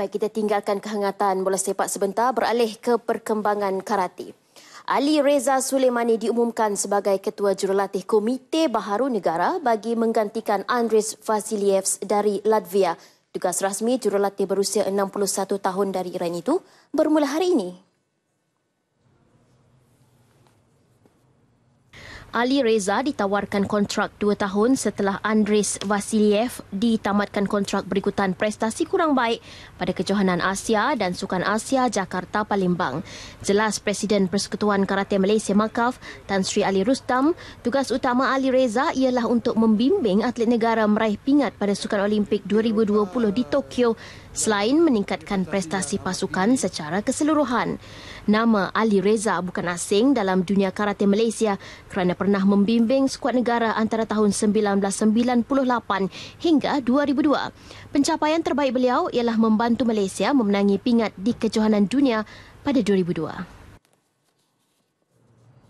Baik, kita tinggalkan kehangatan bola sepak sebentar beralih ke perkembangan karate. Ali Reza Sulemani diumumkan sebagai ketua jurulatih Komite Baharu Negara bagi menggantikan Andres Vasilievs dari Latvia. Tugas rasmi jurulatih berusia 61 tahun dari Iran itu bermula hari ini. Ali Reza ditawarkan kontrak dua tahun setelah Andres Vasiliev ditamatkan kontrak berikutan prestasi kurang baik pada Kejohanan Asia dan Sukan Asia Jakarta Palembang. Jelas Presiden Persekutuan Karate Malaysia Makaf Tan Sri Ali Rustam, tugas utama Ali Reza ialah untuk membimbing atlet negara meraih pingat pada Sukan Olimpik 2020 di Tokyo selain meningkatkan prestasi pasukan secara keseluruhan. Nama Ali Reza bukan asing dalam dunia karate Malaysia kerana pernah membimbing skuad negara antara tahun 1998 hingga 2002. Pencapaian terbaik beliau ialah membantu Malaysia memenangi pingat di kejohanan dunia pada 2002.